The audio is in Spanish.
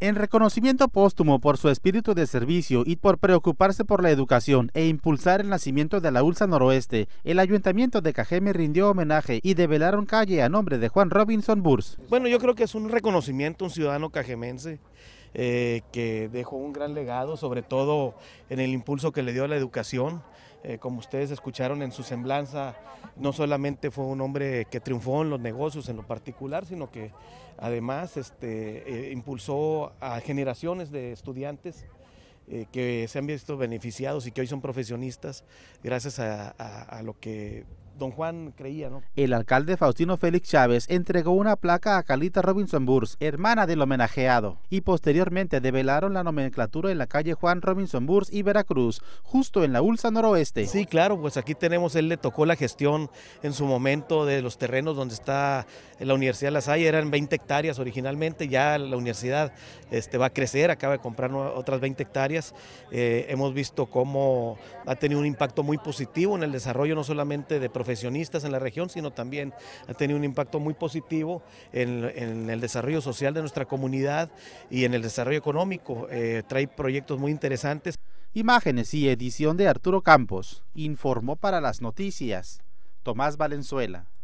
En reconocimiento póstumo por su espíritu de servicio y por preocuparse por la educación e impulsar el nacimiento de la Ulsa Noroeste, el Ayuntamiento de Cajeme rindió homenaje y develaron calle a nombre de Juan Robinson Burs. Bueno, yo creo que es un reconocimiento un ciudadano cajemense eh, que dejó un gran legado, sobre todo en el impulso que le dio a la educación. Eh, como ustedes escucharon en su semblanza, no solamente fue un hombre que triunfó en los negocios en lo particular, sino que además este, eh, impulsó a generaciones de estudiantes que se han visto beneficiados y que hoy son profesionistas gracias a lo que don Juan creía, ¿no? El alcalde Faustino Félix Chávez entregó una placa a Carlita Robinson Burs, hermana del homenajeado, y posteriormente develaron la nomenclatura en la calle Juan Robinson Burs y Veracruz, justo en la Ulsa Noroeste. Sí, claro, pues aquí tenemos, él le tocó la gestión en su momento de los terrenos donde está la Universidad de La Salle, eran 20 hectáreas originalmente, ya la universidad este, va a crecer, acaba de comprar otras 20 hectáreas, eh, hemos visto cómo ha tenido un impacto muy positivo en el desarrollo no solamente de profesionales, profesionistas en la región, sino también ha tenido un impacto muy positivo en, el desarrollo social de nuestra comunidad y en el desarrollo económico. Eh, trae proyectos muy interesantes. Imágenes y edición de Arturo Campos, informó para las noticias Tomás Valenzuela.